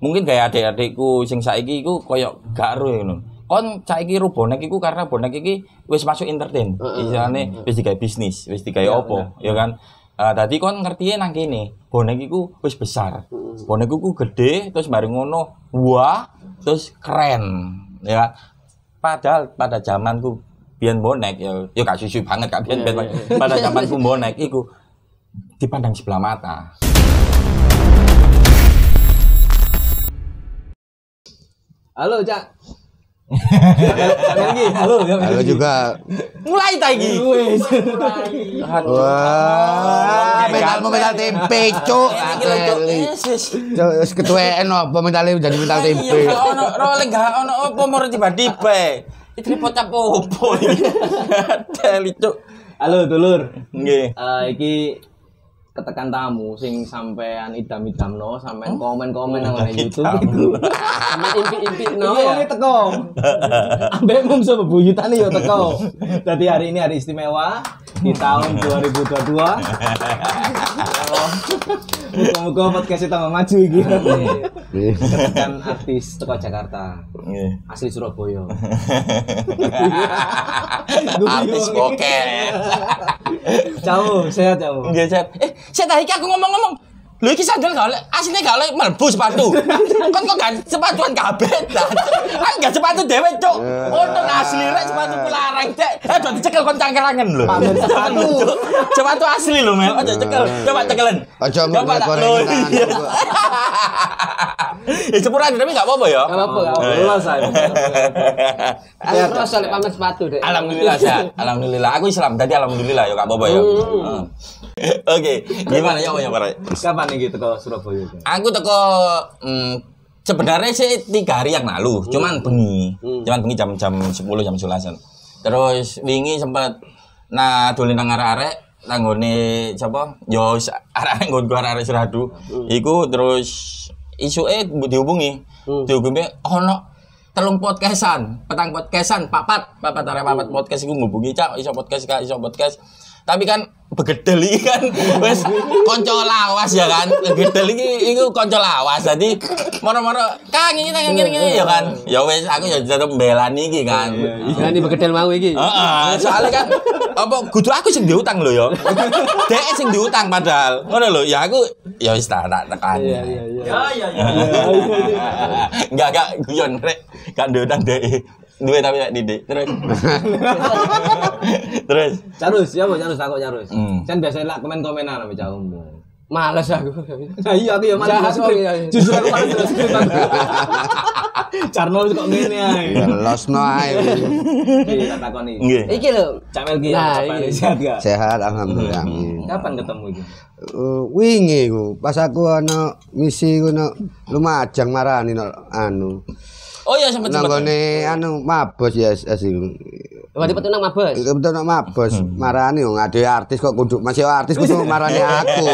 mungkin kayak adik-adikku sing saiki iku koyo gak ro ngono kon saiki ro bonek iku karena bonek iki wis masuk entertain istilahnya wis digawe bisnis wis digawe iya, opo ya kan Uh, ah, tadi kon ngerti nang kene, bonek iku wis besar. Bonek iku gede terus bareng ngono, wah, terus keren. Ya. Kan? Padahal pada zamanku biar bonek ya ya gak susu banget kak biar yeah, iya, yeah, iya, yeah. pada zamanku bonek iku dipandang sebelah mata. Halo, Cak. Lagi, halo, ya. halo juga. Mulai tadi. Wah, Wah, medal medal tempe, cuk. Cuk, ketueen apa medale jadi medal tempe. Iya, ono rolling gak ono apa mau tiba-tiba. Itu tripod apa opo iki. Halo, dulur. Nggih. Eh, iki ketekan tamu sing sampean idam idam no sampean komen komen nang hmm, YouTube sampean inti inti no ini teko ambil mum nih yo teko jadi hari ini hari istimewa di tahun 2022 mau gua podcast kita maju gitu. Iya. Iya. Ketekan artis Toko Jakarta. Iya. Asli Surabaya. artis oke. Jauh, sehat jauh. Nggih, Eh, saya tadi aku ngomong-ngomong. Lho iki sandal gak oleh, asline gak oleh melbu sepatu. kan kok gak sepatuan kabeh. Aku kan gak sepatu dhewe, Cuk. Untung iya. oh, asli rek sepatu larang, Cek. Eh do dicekel kon cangkelangen lho. Sepatu. Anu, sepatu asli lho, Mel. Aja cekel. Iya. Coba cekelen. Aja Coba tak lho. Iya. Ya cepuran tapi gak apa-apa ya. Gak apa-apa, gak apa-apa. Aku terus oleh pamer sepatu deh. Alhamdulillah, ya. Alhamdulillah. Aku Islam jadi alhamdulillah ya gak apa-apa ya. Hmm. Oke, gimana ya Pak Kapan? ini gitu ke Surabaya? Aku teko mm, sebenarnya sih tiga hari yang lalu, hmm. cuman bengi, hmm. cuman bengi jam-jam sepuluh jam sebelas. Terus wingi sempat nah dolen nang arek-arek tanggone siapa? Yo arek-arek nggon arek-arek Seradu. Hmm. Iku terus isu eh dihubungi. Hmm. Dihubungi ono oh, telung podcastan, petang podcastan, papat, papat arek papat hmm. podcast iku ngubungi cak iso podcast isu iso podcast tapi kan begedel kan wes konco lawas ya kan begedel itu iku lawas jadi mono-mono kang ini kang ini ini ya iya. kan ya wes aku ya tetep nih iki kan iya, iya, iya. ini begedel mau iki soalnya kan apa kudu aku sing diutang lo ya deh sing diutang padahal mana lo, ya aku ya wis tak tak tekan ya ya ya nggak nggak guyon rek kan diutang deh Duit tapi tak didi Terus. Terus. Carus, ya mau carus aku carus. Hmm. Kan biasanya lah komen-komenan sama jauh. Males aku. Nah, iya aku ya males. kok. Ya. Justru aku males terus skrip Carno kok ngene ae. Ya no ae. Iki takoni. Iki lho, Camel ki. Nah, sehat gak? Sehat alhamdulillah. Kapan ketemu iki? Uh, wingi ku pas aku ana misi ku Lumajang marani anu. Oh iya sempat sempat. Nanggone anu mabos ya asing. Wadi petu nang mabos. Iku petu nang mabos. Hmm. Marani wong ade artis kok kudu masih artis kudu marani aku.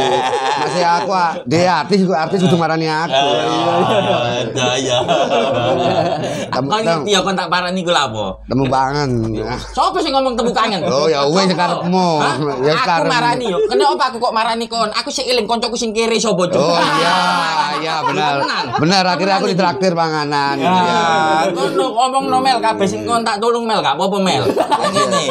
Masih aku ah, de artis kok artis kudu marani aku. Ah, iya iya. Kamu iya. nah, iya. temu ya kon tak parani ku lapo. Temu pangan. Sopo sing ngomong temu kangen? Oh ya wis karepmu. Ya karep. Aku marani yo. Kenapa aku kok marani kon? Aku sing eling koncoku sing kiri sapa Oh iya iya benar. Benar akhirnya aku ditraktir panganan. Iya kan. ngomong no mel kabeh sing kon tolong mel gak apa-apa mel. Ngene.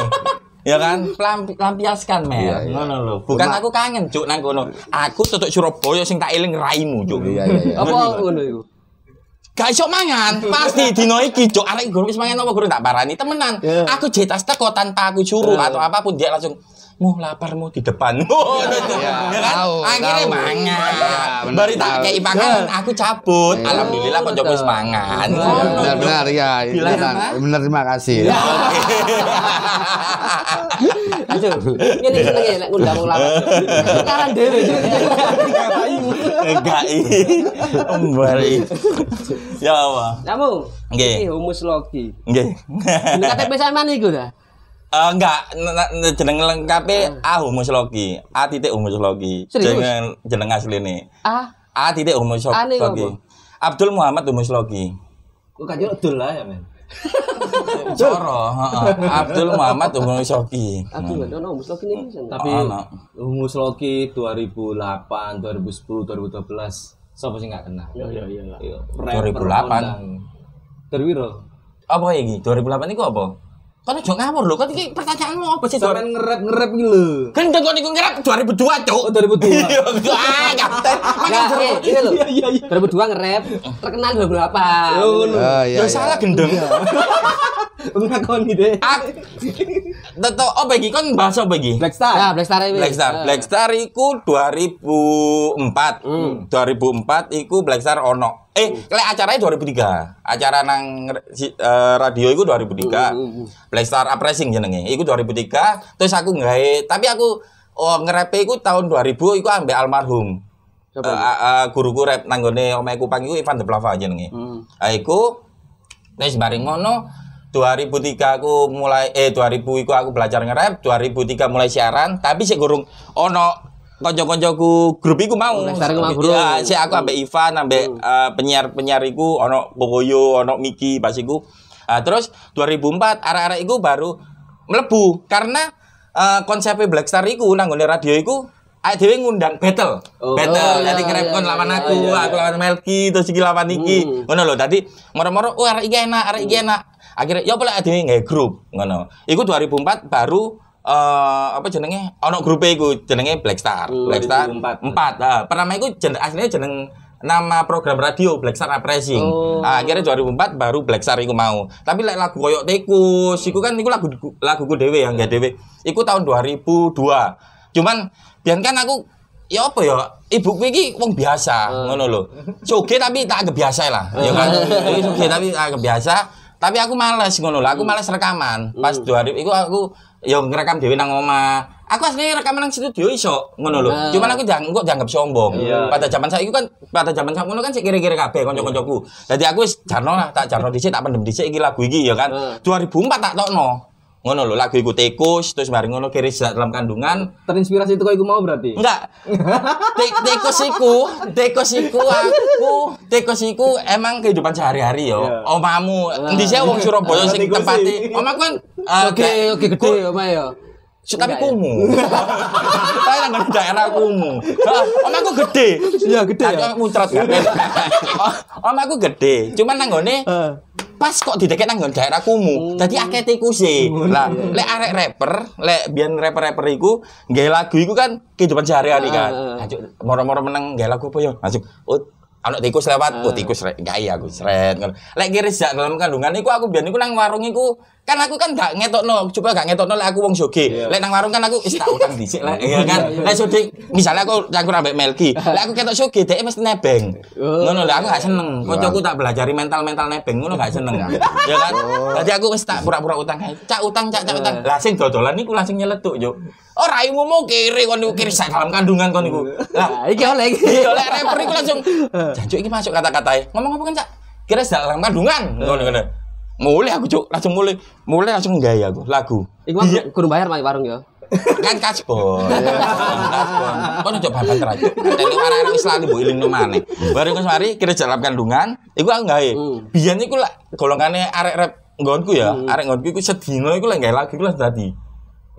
Ya kan? Lampiaskan mel. Iya, iya. Ngono lho. Bukan aku kangen cuk nang kono. Aku tutuk Surabaya sing tak eling raimu cuk. Iya iya iya. Apa ngono iku? Gak iso mangan, pasti dino iki cuk arek guru wis mangan apa guru tak parani temenan. Iya. Aku jetas teko tanpa aku suruh atau apapun dia langsung mau mau di depanmu ya, iya. ya kan tahu, akhirnya tahu. mangan ya, bari tak kayak ya. aku cabut ya. alhamdulillah kok coba semangat iya, iya. benar benar ya benar, benar terima kasih ya. Aduh, ini seneng ya ngundang ulama. Karan deh, Enggak iki. Embar Ya apa? Kamu? Nggih. Iki humus logi. Nggih. Nek KTP mana itu dah. Uh, enggak, jeneng lengkapnya hmm. A humus logi, A titik humus logi. Jeneng jeneng asli nih. A A titik humus logi. Abdul Muhammad humus logi. Kok kan Abdul lah ya men. Coro, Abdul Muhammad humus logi. Abdul Muhammad humus logi nih. Tapi oh, humus logi 2008, 2010, 2012. Siapa sih nggak kenal? Iya iya iya. 2008. Terwiro. Apa ya 2008 2008 kok apa? Kan ojo ngawur lho, kan iki pertanyaanmu apa sih? Sampeyan ngerep-ngerep iki lho. Kan kok niku ngerep 2002, Cuk. 2002. Iya, ah, iya, iya. kapten. Iya, iya iya iya 2002 ngerep, terkenal beberapa. Oh, ngono. Ya salah gendeng. Ngakoni deh. Tetok oh bagi kon bahasa bagi. Black Star. Nah, Black Star iki. Black Star. Nah. iku 2004. 2004 hmm. iku Blackstar Star ono. Eh, lek acaranya 2003. Acara nang uh, radio itu 2003. Mm, mm, mm. Playstar Uprising jenenge. itu 2003, terus aku nggawe, tapi aku oh, ngerepe iku tahun 2000 eh, itu ambil almarhum. Uh, eh, uh, guruku rap nanggone omae Kupang iku Ivan de Plava jenenge. Hmm. Ah iku bareng ngono 2003 aku mulai eh 2000 iku aku belajar ngerep, 2003 mulai siaran, tapi sik gurung ono konco-koncoku grup iku mau. Ya, ah, si aku ambek Ivan, ambek uh, penyiar-penyiar iku ono Bogoyo, ono Miki pas iku. Uh, ah, terus 2004 arek-arek iku baru mlebu karena uh, eh, konsep Blackstar Star iku nanggone radio iku Ayo dewe ngundang battle. Oh, battle. Oh, iya, iya ngerep iya, lawan iya, aku, iya, iya. aku lawan Melki, terus iki lawan iki. Hmm. Ngono lho, dadi moro-moro oh arek iki enak, arek iki hmm. enak. Akhirnya ya boleh dewe nggae grup ngono. Iku 2004 baru uh, apa jenenge ono e iku jenenge Blackstar Uh, oh, Blackstar empat. 4. 4. Heeh. Pertama iku jeneng aslinya jeneng nama program radio Blackstar Uprising. Oh. Nah, akhirnya 2004 baru Blackstar ikut mau. Tapi lek lagu koyok tikus iku kan iku lagu lagu laguku dhewe yang gak dhewe. Iku tahun 2002. Cuman biarkan aku ya apa ya ibu iki wong biasa hmm. ngono lho soge tapi tak kebiasa lah ya kan cokelat tapi tak kebiasa tapi aku males ngono lho aku hmm. males rekaman pas hmm. dua ribu iku aku yo ngerekam dhewe nang omah. Aku asli rekam nang studio iso ngono lho. Nah. Cuman aku jang, kok dianggap sombong. Iya. Pada zaman saya itu kan pada zaman saya ngono kan sik kira-kira kabeh kanca-kancaku. Dadi aku wis jarno lah, tak jarno dhisik, tak pendem dhisik iki lagu iki ya kan. 2004 iya. tak tokno ngono lho lagu iku tikus terus bareng ngono kiri dalam kandungan terinspirasi itu kok iku mau berarti enggak Te tikus iku tikus iku aku tikus iku emang kehidupan sehari-hari yo yeah. omamu endi nah. sih wong Surabaya nah, sing tempatnya omaku kan eh, oke oke gede omah yo tapi ya. kumu. Tapi nang daerah om Omaku gede. Iya gede. Ya. Aku muncrat. Omaku gede. Cuman nang ngene eh pas kok dideket nang daerah kumu. jadi oh. akeh tikus sih. Oh. Lah, lek arek rapper, lek biar rapper-rapper iku nggae lagu iku kan kehidupan sehari-hari kan. Ajuk moro-moro menang gaya lagu apa ya? Ajuk anak tikus lewat, oh tikus rek, gak iya aku sret. Lek kiri sejak dalam kandungan iku aku biar iku nang warung iku kan aku kan gak ngetok no coba gak ngetok no aku wong joge yeah. lek nang warung kan aku istak utang dhisik lah ya kan iya, iya, lek iya. sudik, misalnya aku aku rambek Melki lek aku ketok joge dhek mesti nebeng oh. ngono lek aku gak seneng kancaku tak belajari mental-mental nebeng ngono gak seneng ya kan oh. dadi aku wis tak pura-pura utang cak utang cak cak utang lah sing dodolan niku langsung nyeletuk yo oh imu mau kiri kon niku kiri sak dalam kandungan kon niku lah iki oleh iki oleh rapper langsung jancuk iki masuk kata-katae ngomong ngomong kan cak kira sak dalam kandungan ngono ngono mulai aku cuk langsung mulai mulai langsung gaya aku lagu iku mah iya. kudu bayar mari warung ya kan kasbon iya, kasbon kono coba babat raja Tapi arek orang Islam lali mbok ilingno maneh bareng wis mari kira jalan kandungan iku aku gawe hmm. biyen iku lah golongannya arek arek nggonku ya hmm. arek nggonku iku sedina iku lek gawe lagi iku tadi,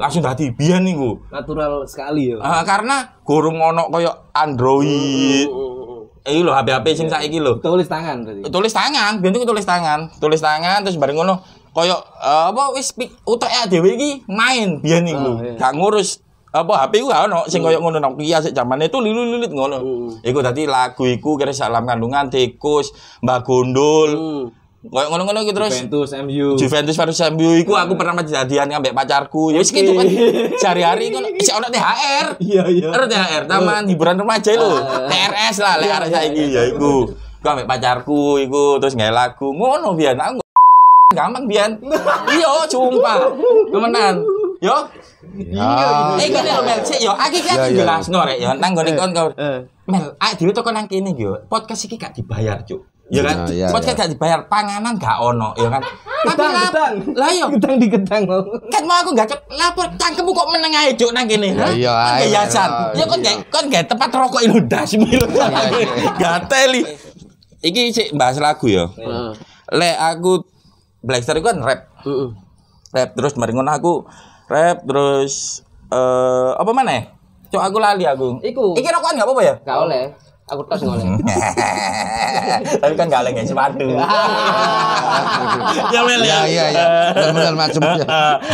langsung dadi nih gue. natural sekali ya karena gorong ono koyo android hmm, eh lho HP-HP sing iya. saiki lho. Tulis tangan berarti. Tulis tangan, biyen tulis tangan. Tulis tangan terus bareng ngono koyo uh, apa wis utek dhewe iki main biyen iku. Oh, Gak ngurus apa HP ku gak ono sing hmm. koyo ngono Nokia sik jamane itu lilit-lilit ngono. Hmm. Iku dadi lagu iku kira salam kandungan tikus, Mbak Gundul. Uh. Kayak ngono-ngono gitu terus. Juventus MU. Juventus versus MU iku aku hmm. pernah kejadian ambek pacarku. Ya wis gitu kan. Sehari-hari kan isih ono THR. Iya iya. Terus THR taman hiburan remaja lho. Ah. TRS lah lek arek saiki ya iku. Ku ambek pacarku iku terus gawe lagu. Ngono pian aku gampang pian. Iya, cuma. Temenan. Yo. Iya. iya, iya. Eh gini lho Mel, sik yo aki kan iya, jelasno rek yo nang ngene eh, kon. Eh. Mel, ae dhewe toko nang kene yo. Podcast iki gak dibayar, Cuk. Ya kan? Nah, ya. gak iya. dibayar panganan gak ono, ya kan? Tapi gedang. Lah yo. Iya. Gedang di gedang. Kan mau aku gak lapor cangkemmu kok meneng ae cuk nang kene. Ya iya. Kan yayasan. Ya kon iya. gak kon gak tempat rokok ilo dasmu ilo. Gateli. Iki sik bahas lagu ya. Lek aku Blackstar itu kan rap. Rap terus mari aku rap terus eh apa mana ya? Cok aku lali aku. Iku. Iki rokokan gak apa-apa ya? Gak oleh aku tos ngoleh. Hmm. Tapi kan gak lengen sepatu. ya mel ya. ya, ya, ya. Iya iya. Benar macam.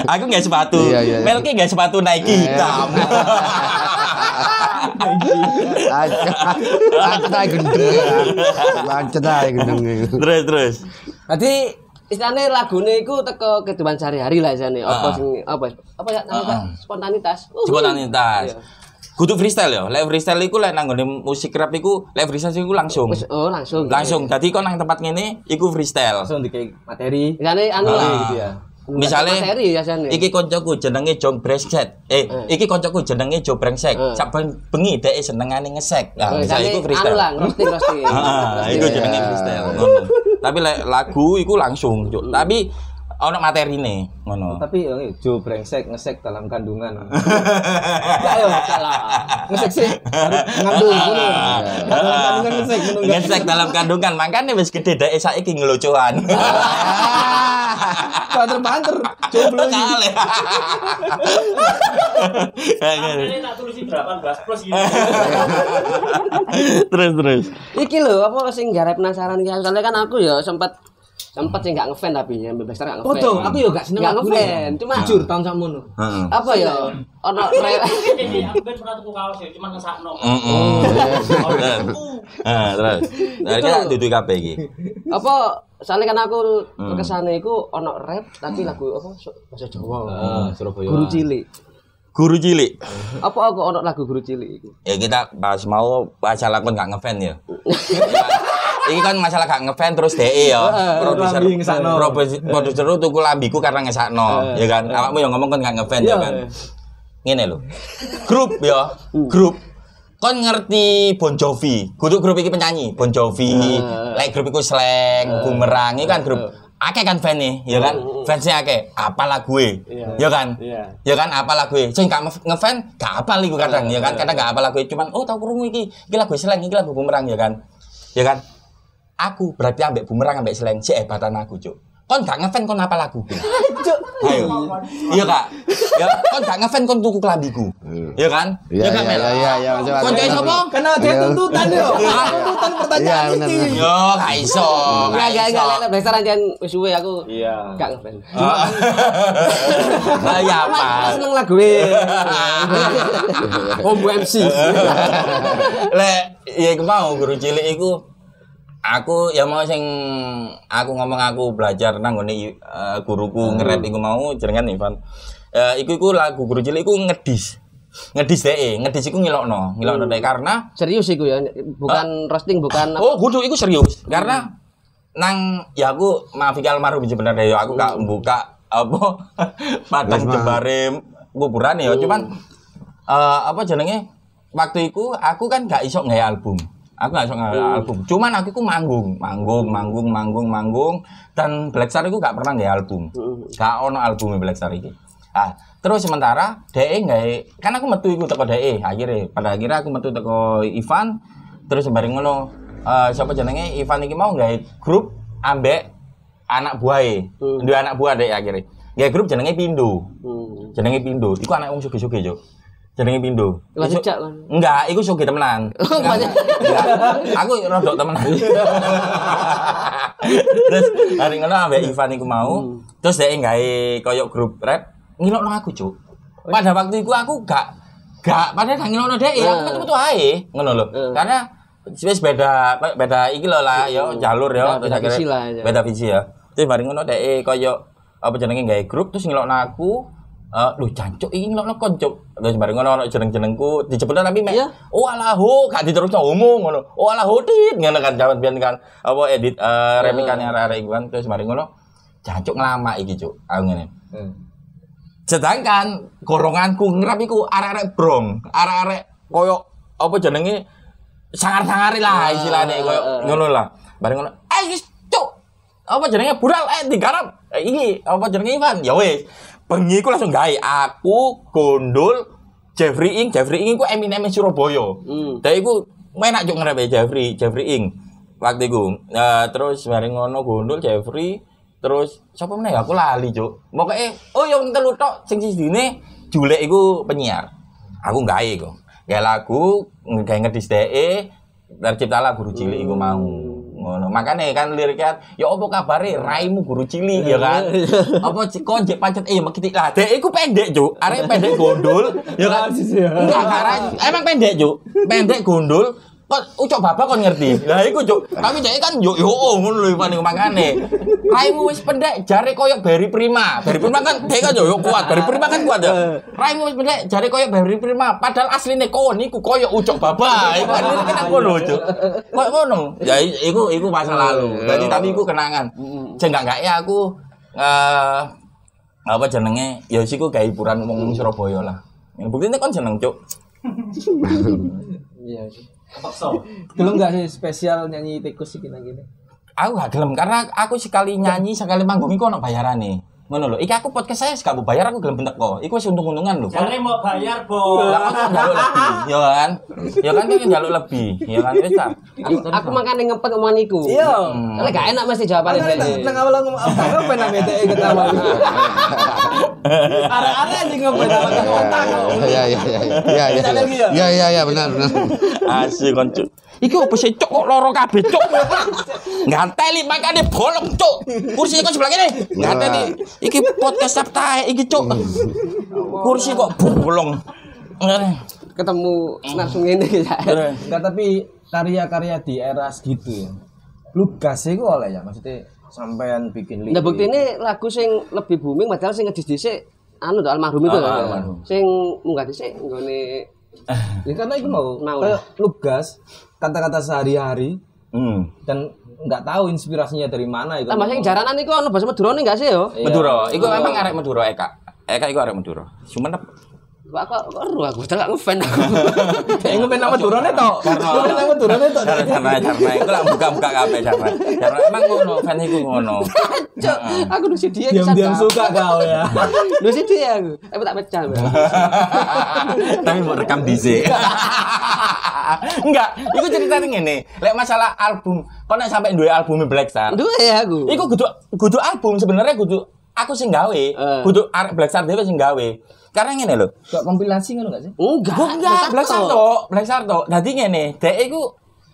Aku gak sepatu. Mel iya, iya. gak sepatu Nike hitam. Eh. Nah. Lancet aja gendeng. Lancet aja gendeng. Terus terus. Tadi istilahnya ini aku teko kehidupan sehari-hari lah istilahnya apa apa ah. apa ya ah. spontanitas. Spontanitas. Iya. Kudu freestyle ya. Lek freestyle iku lek nang musik rap iku lek freestyle iku langsung. oh, langsung. Langsung. Iya. Dadi kok nang tempat ngene iku freestyle. Langsung dikei materi. Misale anu ah. lah gitu ya. Misale materi Iki koncoku jenenge Jong Brengsek. Eh, eh. iki koncoku jenenge Jo Brengsek. Eh. Saben bengi dhek senengane ngesek. Lah, eh, misale iku freestyle. Anu lah, roasting Heeh, ah, iku jenenge freestyle. Iya. Tapi lagu iku langsung, hmm. Tapi Oh, ono materi nih ngono oh, tapi yo jo brengsek ngesek dalam kandungan ayo kalah ya, ya, ya, ngesek sih ngandung ah, ngono ah, ah. dalam kandungan ngesek ngesek dalam kandungan makanya wis gede dek saiki ngelucuan banter-banter jomblo kali gitu. terus terus iki lho apa sing garap penasaran kan soalnya kan aku ya sempat sempat sih nggak ngefan tapi ya Mbak Besar nggak ngefan foto aku juga gak seneng nggak ngefan cuma jujur tahun sama nu apa ya ono aku kan pernah tuku kaos ya cuma ngesakno terus nah Itu duduk kabeh iki apa soalnya kan aku hmm. kesannya itu ono rap tapi lagu apa Masih Jawa Surabaya guru cilik guru cilik. Apa aku ono lagu guru cilik Ya kita pas mau acara lagu nggak ngefan ya. Ini kan masalah gak ngefans terus DE ya. Produser produser tuku lambiku karena ngesakno, ya kan. Awakmu yang ngomong kan gak ngefans ya iya. kan. Ngene lo Grup ya, uh. grup. kan ngerti Bon Jovi, kudu grup ini penyanyi, Bon Jovi, like grup itu Slang, Bumerang, ini kan grup ake kan fan nih, ya kan? Uh, uh, Fansnya ake apalah gue, iya. ya kan? Iya. Ya kan, apalah gue. Sing gak ngefan, gak lagi gue kadang, ya kan? karena gak apalah gue, cuman oh tau kurung iki, gila gue slang, gila gue bumerang, ya kan? Ya kan? aku berarti ambek bumerang ambek selain si eh, hebatan aku cuk kon gak ngefan kon apa lagu cuk ayo iya kak ya kon gak ngefan kon tuku kelambiku iya kan iya kan iya iya iya, iya, iya, iya kon cewek sapa kena dia tuntutan yo tuntutan pertanyaan iki yo gak iso gak gak gak lek biasa rancen wis suwe aku iya gak ngefan ah. lah ya apa seneng lagu e Om MC lek ya mau guru cilik iku aku ya mau sing aku ngomong aku belajar nang ngene uh, guruku hmm. ngeret iku mau jenengan Ivan. Uh, iku iku lagu guru cilik iku ngedis. Ngedis deh, ngedis iku ngilokno, ngilokno hmm. karena serius iku ya, bukan uh, roasting, bukan Oh, kudu iku serius. Hmm. Karena nang ya aku maafi almarhum sebenarnya deh, ya, aku gak hmm. buka apa padang jembare kuburan ya, cuman uh, apa jenenge waktu iku, aku kan gak iso nggak album. Aku gak sok hmm. album. Cuman aku ku manggung, manggung, manggung, manggung, manggung. Dan Black Star itu gak pernah nggak album. Hmm. Gak ono album Black Star ini. Ah, terus sementara DE nggak, kan aku metu ikut teko DE akhirnya. Pada akhirnya aku metu takut Ivan. Terus bareng ngono, uh, siapa jenenge Ivan ini mau nggak grup ambek anak buaya e. Hmm. Dua anak buah deh akhirnya. Nggak grup jenenge Pindo. Hmm. Jenenge Pindo. itu anak wong suge-suge, jo jenenge pindu. Lah cecak kan. Enggak, iku sugi temenan. Oh, Enggak. Aku rodok temenan. terus hari ngono ambek iya. Ivan iku mau, hmm. terus dhek gawe koyok grup rap, ngilokno aku, Cuk. Pada waktu itu aku gak gak padahal gak ngilokno dhek, ya, aku metu-metu iya. ae, ngono lho. Iya. Karena wis beda beda iki lho lah yo ya, jalur yo ya, beda visi lah. Beda visi ya. Terus bareng ngono dhek eh, koyok apa jenenge gawe grup terus ngilokno aku, Eh, uh, lu jancuk ini ngono konco lo bareng ngono ono jeneng-jenengku dijebelan tapi mek yeah. oh alahu gak diterusno umum ngono oh alahu dit ngono kan jaman biyen kan apa edit uh, eh, iya. remikan kan arek-arek iku kan, terus bareng ngono jancuk ngelama iki cuk aku ngene hmm. sedangkan goronganku ngrap iku arek-arek brong arek-arek koyo apa jenenge sangar-sangari lah iya, istilahnya iya, koyo ngono lah bareng ngono eh cuk apa jenenge budal eh digarap eh, ini apa jenenge Ivan ya weh, bengi ku langsung gawe aku gondol Jeffrey Ing, Jeffrey Ing ku Eminem Surabaya. Hmm. Tapi ku main nak ngrep Jeffrey, Jeffrey Ing. Waktu iku. Uh, terus bareng ngono gondol Jeffrey, terus siapa meneh aku lali, Cuk. eh, oh yang wong telu tok sing sidine Julek iku penyiar. Aku gawe kok. Gawe lagu, gawe ngerti dhek, terciptalah guru cilik iku mau. Hmm ngono makanya kan liriknya kan, ya apa kabare raimu guru cili ya kan iya. apa konjek pancet eh makiti lah dek aku pendek cuk arek pendek gondol ya kan enggak karena emang pendek cuk pendek gondol Kok ucok bapak kok ngerti? Lah iku cuk. Tapi cek kan yo yo oh, ngono lho paling mangane. Raimu wis pendek, jare koyo Beri Prima. Beri Prima kan dhek kan yo kuat. Beri Prima kan kuat ya. Raimu wis pendek, jare koyo Beri Prima. Padahal asline kon niku koyok ucok bapak. Iku kan kena kan ngono cuk. Kok ngono? Ya iku iku masa lalu. Dadi tapi iku kenangan. Jeng gak ya aku eh apa jenenge? Ya siku gawe hiburan wong Surabaya lah. Buktinya kan jeneng cuk. Iya Dulu gak sih spesial nyanyi tikus sih gini gini. Aku gak gelem karena aku sekali nyanyi sekali manggung iku bayaran nih ngono lho. Iki aku podcast saya gak bayar aku gelem bentek kok. Iku wis untung-untungan lho. Jare mau bayar, Bo. Lah iya kan? Iya kan, kok njaluk lebih, ya kan? Ya kan kan njaluk lebih, yo kan wis ta. Aku makane ngepet omongan iku. Iya. Lah gak enak mesti jawabane dhewe. Nang awal ngomong apa pengen meteke ketawa. are-are aja ngempet otak. Iya iya iya. Iya iya. Iya iya ya? iya, iya benar benar. Asik koncu. Iki opo sih cuk kok loro kabeh cuk. Nganteli makane bolong cuk. Kursi kok sebelah kene. Nganteli. Nah. Iki podcast Sabtae iki cuk. Hmm. Kursi kok bolong. Ketemu langsung hmm. ini ya. Enggak tapi karya-karya di era segitu ya. Lugas iku oleh ya maksudnya sampean bikin lirik. Nah bukti ini lagu sing lebih booming padahal sing ngedis dhisik anu to almarhum itu kan. Sing munggah dhisik nggone eh. Ya karena itu mau, mau. lugas kata-kata sehari-hari hmm. dan nggak tahu inspirasinya dari mana itu. Tambah sing jaranan iku ono bahasa Madura nih enggak sih yo? Iya. Madura. Iku oh. emang arek Madura Eka. Eka iku arek Madura. Cuman Wah, kok ora aku tak ngefan aku. Kayak ngefan sama turone to. Turone sama turone to. Karena karena iku lah buka-buka kabeh karena. Karena emang ngono fan iku ngono. Cok, aku nusi dia Diam-diam suka kau ya. Nusi dia aku. Aku tak pecah. Tapi mau rekam dhisik. Enggak, cerita ini nih, Lek masalah album, kau sampai sampai dua albume Black Star. dua ya aku. Iku gudu gudu album sebenarnya gudu aku sing gawe. Uh. Eh. gudu Black Star dia sing gawe. Karena ini loh Kok kompilasi nggak gak sih? Enggak. Gua enggak Black Star to, Black Star to. Dadi nih dhek iku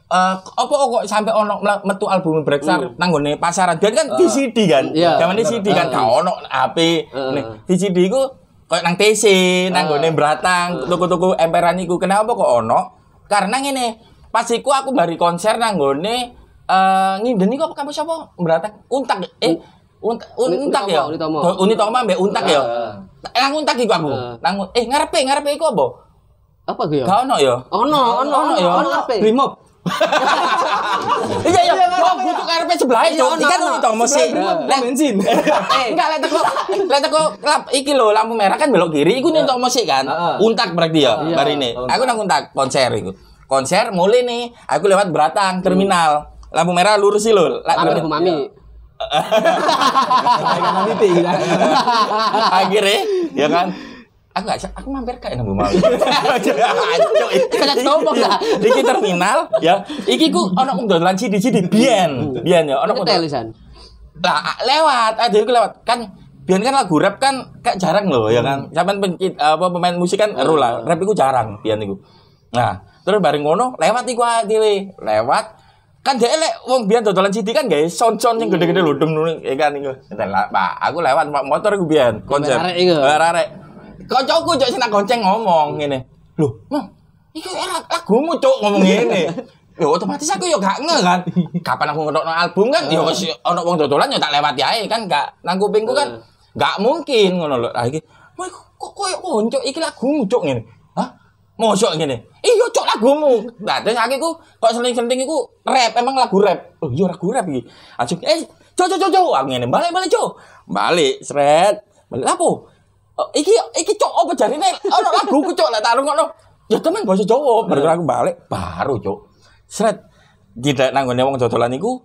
eh apa kok sampai ono metu album e Black Star uh. Hmm. nanggone pasaran. Dan kan uh. Eh. CD kan. Yeah, di CD kan eh. kau ono HP. Uh. CD iku kok nang TC, nang uh. nggone Bratang, toko-toko emperan iku kenapa kok ono karena ini pas iku aku bari konser nang gone eh ngindeni kok kamu siapa Beratak untak eh unt, un, untak ya. Unitoma mbek untak ya. Eh nang untak iku aku. Nang eh ngarepe ngarepe iku apa? Apa ku ya? Gak ono ya. Ono ono ono Ngarpe. Ya? Brimob. Iya iya. iya iya. Wah, iya. butuh karpet sebelah itu. Iki kan itu mesti bensin. Enggak eh, lek teko lek teko iki lo lampu merah kan belok kiri iku nyentok mesti kan. Untak berarti ya ini. Aku nang untak konser iku. Konser mulai nih, aku lewat Beratang hmm. terminal. Lampu merah lurus sih lo Lampu mami. Akhirnya, ya kan? aku ah, nggak sih, aku mampir kayak nemu mau kayak tombok lah iki terminal ya iki ku ono udah lanci di sini bian hmm. bian ya ono lisan lah ah, lewat aja aku lewat kan bian kan lagu rap kan kayak jarang loh ya kan zaman hmm. pencit apa pemain musik kan rula, rap aku jarang bian aku nah terus bareng ngono lewat iku dhewe ah, lewat kan dia lek wong biar dodolan CD kan guys sound yang hmm. gede-gede lho nuling, ya kan iku. Pak, aku lewat motor gue biar konsep. Arek Arek Kancaku cok sing tak gonceng ngomong ngene. Loh, Mam, iki lagumu cok ngomong ngene. Ya otomatis aku yo ya gak nge kan. Kapan aku ngetokno album kan yo ya, wis ana wong dodolan yo ya tak lewati ae kan gak nang kupingku kan hmm. gak mungkin ngono lho. Ah iki kok koyo koncok iki lagumu cok ngene. Hah? Mosok ngene. Iya cok lagumu. Nah terus aku kok seling-seling iku rap emang lagu rap. Oh iya lagu rap iki. Ajeng eh cok cok cok aku ngene balik balik cok. Balik sret. Balik apa? Oh, iki iki cok apa jarine ono oh, laguku cok lah taruh ngono Ya temen bahasa Jawa, iya. baru aku balik baru cok. seret tidak nanggungnya wong dodolan niku.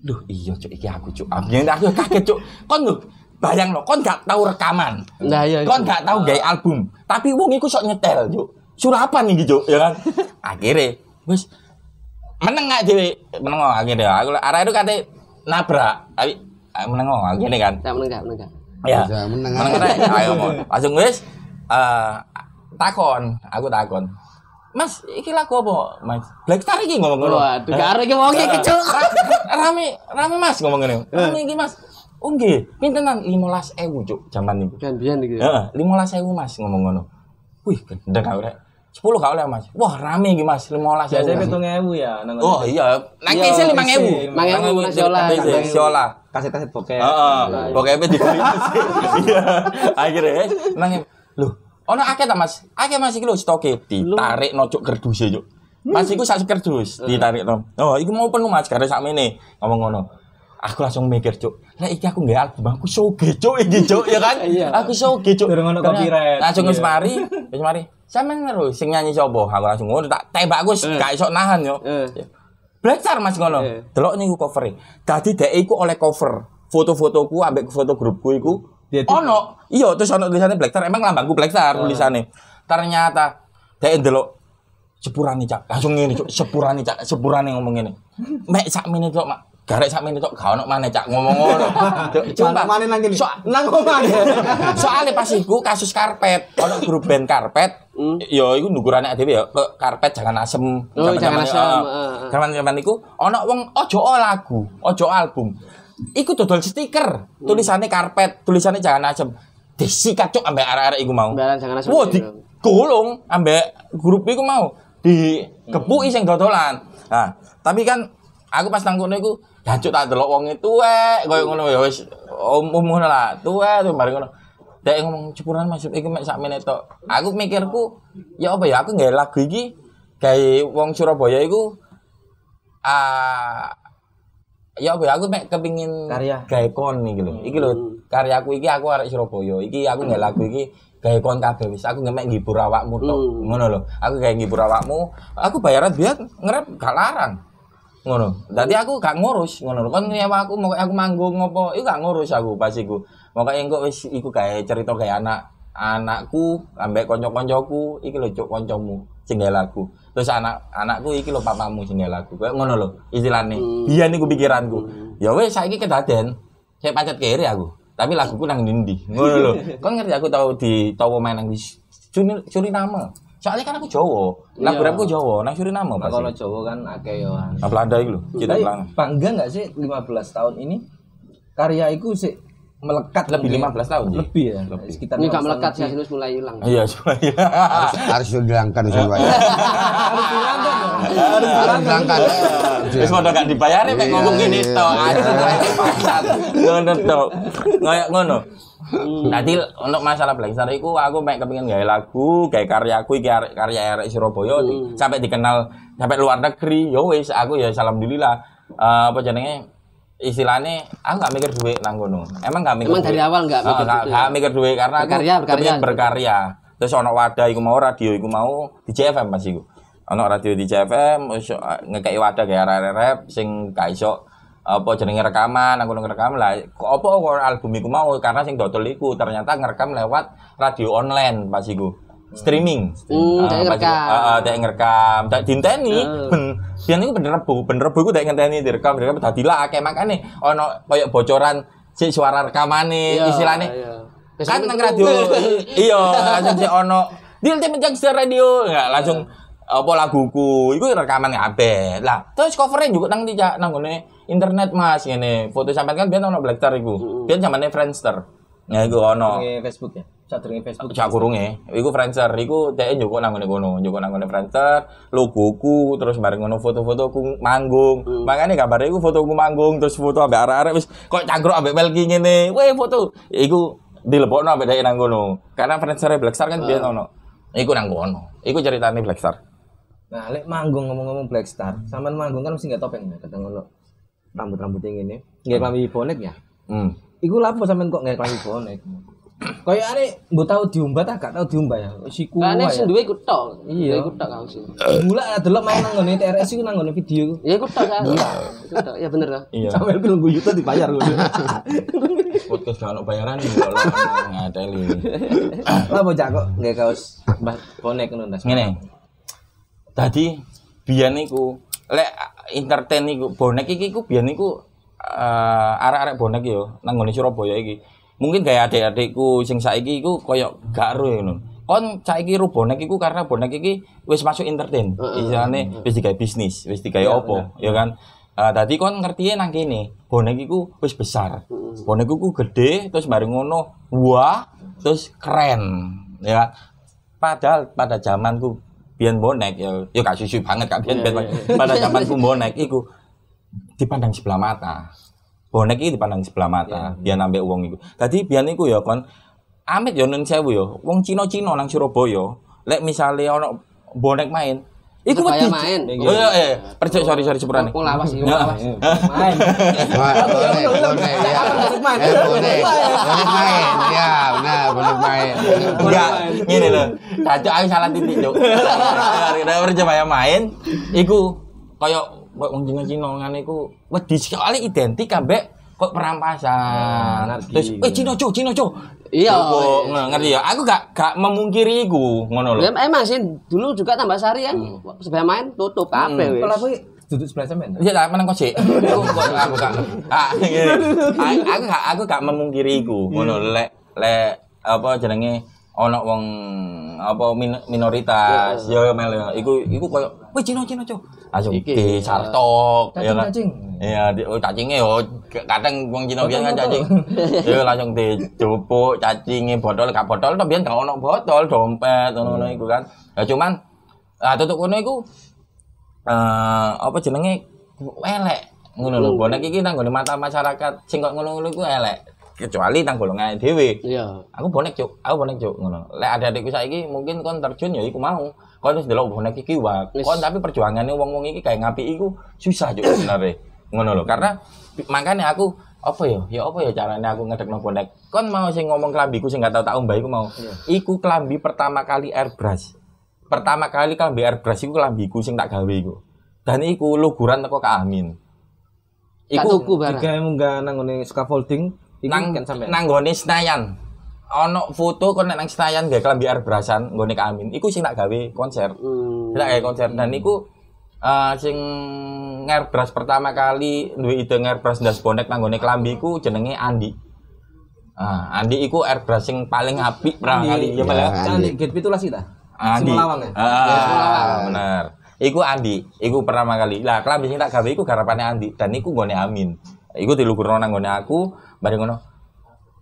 Duh, iya cok iki aku cok. Aku kaget cok. Kon lu bayang lo, kon gak tahu rekaman, nah, iya, kon iya. gak tahu gay album, tapi wong iku sok nyetel yuk, surapan nih gitu, ya kan? akhirnya, bos meneng gak jadi meneng akhirnya, aku arah itu katet nabrak, tapi meneng akhirnya kan? Tidak nah, meneng, gak Ya. Menang. ayo mau. Langsung wis uh, takon, aku takon. Mas, iki lagu apa, Mas? Black Star iki ngomong ngono. Waduh, arek iki wong kecil. Eh, rame, rame Mas ngomong ngene. Eh. Rame iki Mas. Oh nggih, pintenan 15.000, Cuk, jaman niku. Kan biyen iki. Heeh, 15.000 Mas ngomong ngono. Wih, gendeng aku rek. sepuluh gak oleh Mas. Wah, rame iki Mas, 15.000. Biasane 7.000 ya nang Oh iya, nang iya, kese 5.000. 5.000 Siola. Siola kaset-kaset bokep. Heeh. Bokepe dibungkusin. Iya. Akhirnya nang lho, ono akeh ta Mas? Akeh Mas iki lho stoke ditarik nojok kerdus yo. E, hmm. Mas iku sak kerdus eh. ditarik to. Oh, iku mau penuh Mas gara sakmene ngomong ngono. Aku langsung mikir, Cuk. Lah iki aku nggae album aku soge, Cuk, iki Cuk ya kan? Iya. Aku soge, Cuk. Durung ono copyright. Langsung wis iya. mari, wis mari. Sampeyan lho sing nyanyi sapa? Aku langsung ngono oh, tak tembak aku eh. gak iso nahan yo. Eh. Ya. Blackstar Mas ngono. Yeah. Delok niku covere. Dadi dhek iku oleh cover. Foto-fotoku ambek foto grupku iku ono. Iya, terus ono tulisannya Blackstar. Emang lambangku Blackstar uh. Iya. tulisannya. Ternyata dhek delok sepurane cak. Langsung ngene cuk, sepurane cak, sepurane ngomong ngene. Mek sak menit tok, Mak. Garek sak menit tok gak ono maneh cak ngomong ngono. Coba maneh nang kene. So, nang omane. Soale pas iku kasus karpet, ono grup band karpet. Hmm. yo, Ya iku nunggu dhewe ya, karpet jangan asem. Oh, jangan asem. Zaman-zaman eh, iku ono wong ojo lagu, ojo album. Iku dodol stiker, hmm. tulisannya karpet, tulisannya jangan asem. desi kacuk ambek arek-arek iku mau. jangan asem. Wah, digolong ambek grup iku mau. Dikepuki sing dodolan. Nah, tapi kan aku pas nang kono Dajuk tak delok wong e, tuwek koyo ngono ya wis umum um ngono lah. Tuwek tuh bareng ngono. Dek ngomong cepuran masuk iki mek sak menit tok. Aku mikirku ya apa ya aku nggak lagu iki gawe wong Surabaya iku ah ya apa ya, aku mek kepingin karya gawe kon iki lho. Iki lho hmm. karyaku iki aku arek Surabaya. Iki aku nggak lagu iki gawe kon kabeh wis aku nggak ngibur awakmu tok. Hmm. Ngono lho. Aku gawe ngibur awakmu. Aku bayaran biar ngerep gak larang ngono. Dadi aku gak ngurus ngono. Kon nyewa aku mau aku manggung ngopo, iku gak ngurus aku pas iku. Mokoke engko wis iku gawe cerita gawe anak anakku ambek kanca-kancaku iki lho cuk kancamu sing aku. Terus anak anakku iki lho papamu sing aku. Kayak ngono lho istilahne. Hmm. Iya niku pikiranku. Hmm. Ya wis saiki kedaden. Saya pancet kere aku. Tapi laguku nang ndi. Ngono lho. Kon ngerti aku tau di tau main nang Suriname. Soalnya kan aku Jawa, laburanku iya. Jawa, nang Suriname pasti. Kalau Jawa kan akeh yo. Ya, nah, Belanda iki lho, kita bilang Bangga enggak sih 15 tahun ini karya iku sih melekat lebih 15 tahun lebih ya lebih. sekitar ini nggak melekat sih ya, harus mulai hilang iya mulai harus dihilangkan harus dihilangkan ya? harus dihilangkan Wis padha gak dibayarin mek ngomong ngene tok. Iya, iya. Ngono tok. Ngono. Hmm. Dadi untuk masalah Blangsar iku aku mek kepengin gawe lagu, gawe karyaku iki karya arek Surabaya hmm. sampai dikenal sampai luar negeri. Yo ya wis aku ya alhamdulillah uh, apa jenenge istilahnya aku nggak mikir duit nang kono. Emang nggak mikir. Emang duit. dari awal nggak eh, mikir. Nggak uh, ya? gitu. mikir duit karena berkarya, aku berkarya, berkarya. Terus ono wadah iku mau radio iku mau di JFM pas iku. Ono radio di JFM eh, ngekeki wadah kayak rap sing gak iso apa jenenge rekaman aku ngerekam lah apa album iku mau karena sing dodol iku ternyata ngerekam lewat radio online pas uh, ah, ah, ah, iku streaming hmm, uh, ngerekam uh, uh, ngerekam tak dinteni uh. ben dia niku bener rebu bener rebu iku tak ngenteni direkam direkam dadi lah akeh makane ono koyo bocoran si suara rekamane yeah, istilahane yeah. kan nang radio iya langsung si ono Dil tim menjang radio nggak langsung yeah apa laguku itu ya rekaman kabeh lah terus covernya juga nang di nang gue internet mas ini, foto sampai kan biyen ono blackstar itu, biar zamane friendster nah iku ono Facebook ya sadurunge Facebook. Cak itu Iku Friendster, iku dhek juga nang ngene kono, njoko nang Friendster, logoku terus bareng ngono foto-fotoku foto manggung. Mm. makanya kabar gambar foto fotoku manggung terus foto abe arah-arah, terus kok cangkruk abe Melki gini, Weh foto. itu dilebokno ambek dhek nang kono. Karena Friendsternya Blackstar kan ah. biyen ono. Iku nang kono. Iku ceritane Blackstar. Nah, lek manggung ngomong-ngomong Black Star, sampean manggung kan mesti nggak topeng ya, kadang ngono rambut-rambut yang ini, nggak hmm. klambi bonek ya. Hmm. Iku lapo sampean kok nggak klambi bonek? Kayak ane, mbok tau diumbat ah gak tau diumbat ya. Si wae. Ane nek sing ya? duwe iku tok. Iya. Iku tok kang sing. Mula ya, delok mau nang ngene TRS iku nang ngene video. Ya iku tok kan. Ya bener toh. Iya. Sampe ku nunggu YouTube dibayar ngono. Podcast gak ono bayaran yo ya, ada ngadeli. Lah bocah kok nggak kaos bonek ngono Ngene. Tadi biar niku lek entertain niku bonek iki ku biar niku uh, eh, arah bonek yo nanggungin Surabaya iki. Mungkin kayak adik-adikku sing saiki ku koyok gak ro ngono. Kon saiki ro bonek iku karena bonek iki wis masuk entertain. misalnya wis digawe bisnis, wis digawe opo, iya, ya kan? Uh, eh, tadi kon ngerti nang kini bonek iku wis besar. Bonek iku gede terus bareng ngono, wah, terus keren, ya. Kan? Padahal pada zamanku biyen bonek ya ya gak susu banget gak biyen yeah, yeah. Iya. pada zamanku bonek iku dipandang sebelah mata. Bonek iki dipandang sebelah mata, iya, iya. yeah. ambek uang iku. tadi biyen iku ya kon amit ya nun sewu ya, uang cino cino nang Surabaya, lek misalnya orang bonek main, Iku wedi. main. Oh iya eh percaya sorry sorry sepurane. Wong lawas iki lawas. Main. Iya. Main. Main. Ya, nah boleh main. Enggak, ngene lho. Dacok aku salah titik, Cuk. Percaya main iku koyo wong jeneng Cina ngene iku wedi sekali identik ambek kok perampasan. Nah, Terus eh Cino Jo, Cino Jo. Iya. iya. ngerti ya. Aku gak gak memungkiri iku ngono lho. Ya, emang eh, sih dulu juga tambah sari kan hmm. sebelah main tutup hmm. kabeh hmm. wis. Kalau aku duduk sebelah sampean. Iya lah meneng kok sik. Aku aku gak ah, aku gak aku gak memungkiri iku ngono lek lek apa jenenge ono wong apa min, minoritas ya mel ya iku iku koyo kowe Cina Cina cuk ayo di sartok ya, ya kan? cacing iya di oh, cacinge oh, yo kadang wong Cina biyen kan cacing yo langsung di jupuk cacinge botol gak botol tapi biyen gak ono botol dompet ngono iya. iku kan ya cuman ah tutup kono iku eh apa jenenge elek ngono lho oh. bonek iki nang mata masyarakat sing kok ngono-ngono iku elek kecuali nang golongan DW, Iya. Aku bonek cuk, aku bonek cuk ngono. Lek adik-adikku saiki mungkin kon terjun ya iku mau. Kon wis delok bonek iki wae. Kon tapi perjuangane wong-wong iki kayak ngapi iku susah cuk sebenarnya. Ngono lho. Karena makanya aku apa ya? Ya apa ya caranya aku ngedekno bonek? Kon mau sing ngomong kelambiku sing gak tau tak umbah iku mau. Iya. Iku kelambi pertama kali airbrush. Pertama kali kelambi airbrush iku kelambiku sing tak gawe iku. Dan iku luguran teko ke Amin. Iku tuku barang. Tiga yang nggak nang scaffolding nang kan nanggone Senayan. Ono foto kon nang Senayan gak biar berasan, goni ke Amin. Iku sing tak gawe konser. Hmm. Tak gawe konser dan iku uh, sing beras pertama kali duit itu ide beras das bonek nang nggone kelambi. iku jenenge Andi. Uh, Andi iku beras sing paling apik perang kali ya gitu kali gate sih ta. Andi. Semelawang ya. Ah, ah, bener. Iku Andi, iku pertama kali. Lah kelambi sing tak gawe iku garapane Andi dan iku nggone Amin. Iku dilukurno nang gone aku, bareng ngono.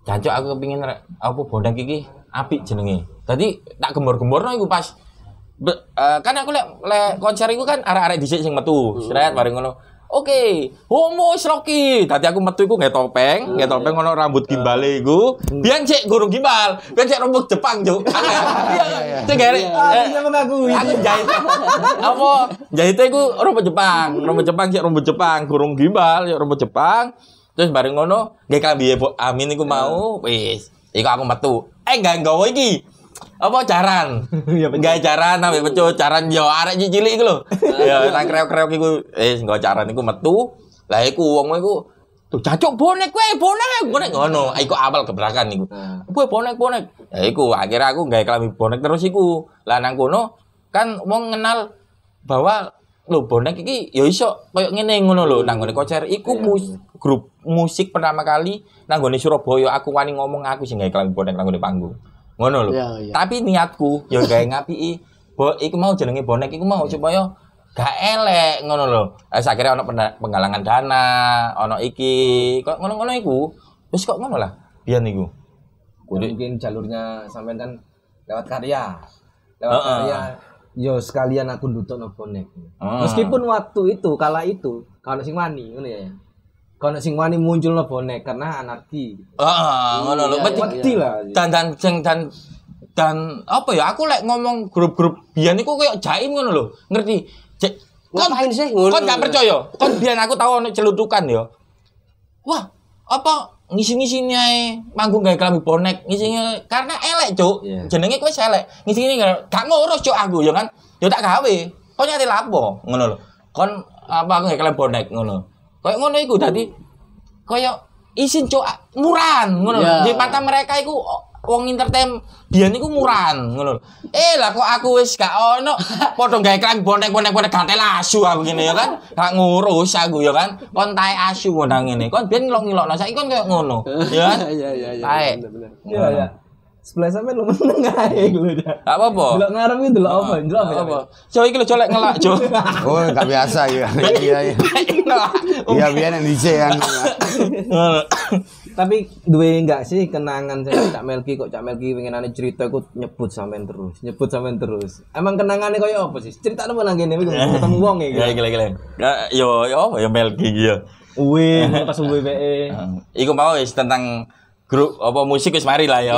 Jancuk aku kepengin apa bondak iki apik jenenge. Tadi tak gembor-gemborno iku pas be, uh, kan aku lek le konser iku kan arek-arek dhisik sing metu. Hmm. Sret bareng ngono. Oke, okay. homo sloki. Tadi aku metu iku nggak topeng, nggak oh, topeng iya. ngono rambut ah. gimbale iku. Hmm. Biyen cek gurung gimbal, biar cek rambut Jepang, Juk. Iya, iya, cek gare. Ah, iya mengakui. Aku jahit. Apa jahite iku rambut Jepang, rambut Jepang cek rambut Jepang, gurung gimbal ya rambut Jepang. Terus bareng ngono nggih bu, Amin iku mau, wis. Iku aku metu. Eh nggak nggawa iki apa caran ya nggak caran sampai pecut caran yo arek cilik iku lho ya nang kreok-kreok iku eh nggak caran iku metu lah iku wong iku tuh cacok bonek kue bonek bonek ngono ah, iku awal keberakan iku ah. kue bonek bonek ya iku akhirnya aku nggak kelambi bonek terus iku lah nang kono kan wong kenal bahwa lo bonek iki yo ya iso koyo ngene ngono lho nang gone kocer, iku iya, mus, iya. grup musik pertama kali nang gone Surabaya aku wani ngomong aku sing gawe kelambi bonek nang gone panggung ngono lho. Ya, ya. Tapi niatku yo ya gawe ngapi bo, iku mau jenenge bonek iku mau iya. supaya gak elek ngono lho. Eh sakire ono penggalangan dana, ono iki, kok ngono-ngono iku. Wis kok ngono lah pian niku. Ya, mungkin jalurnya sampean kan lewat karya. Lewat uh -uh. karya yo sekalian aku nutuk no bonek. Uh. Meskipun waktu itu kala itu kalau sing wani ngono ya. ya kalau sing wani muncul no bonek karena anarki. Heeh, ah, ah, ngono lo iya, Mesti iya. lah. Dan dan ceng dan dan apa ya aku lek ngomong grup-grup biar niku kayak jaim ngono lo, Ngerti? Kon sih ngono. Kon gak percaya. Kon biar aku tau ono celutukan yo. Ya. Wah, apa ngisi ngisi ae manggung kayak kami bonek ngisi karena elek, Cuk. Yeah. Jenenge kowe elek. ini gak ngurus Cuk aku ya kan. yo ya tak gawe. Kon nyari lapo ngono lo. Kon apa aku kayak bonek ngono. Kayak ngono iku dadi kayak isin cok muran ngono. Yeah. Di mata mereka iku wong entertain biyen niku muran ngono Eh lah kok aku wis gak ono padha gawe klan bonek-bonek-bonek gantel asu aku ngene ya kan. Gak ngurus aku ya kan. Kon tae asu ngono ngene. Kon biyen ngilok-ngilokno saiki kon kayak ngono. Ya. Kan? Iya iya iya. Iya iya sebelah sampe lu meneng ae lu dah. apa-apa. Delok ngarep iki delok apa? Delok apa? Cowok ya, iki lho colek ngelak, Cok. Oh, gak biasa ya. Iya iya. Iya, iya. iya biyen nang DJ kan. Tapi duwe enggak sih kenangan saya Cak Melki kok Cak Melki pengen pengenane cerita iku nyebut sampean terus, nyebut sampean terus. Emang kenangannya koyo apa sih? Cerita nang ngene ketemu wong iki. Ya gila ya, gila. Yo yo yo Melki iki yo. Uwe, pas uwe PE. Iku mau tentang grup apa musik wis mari lah ya.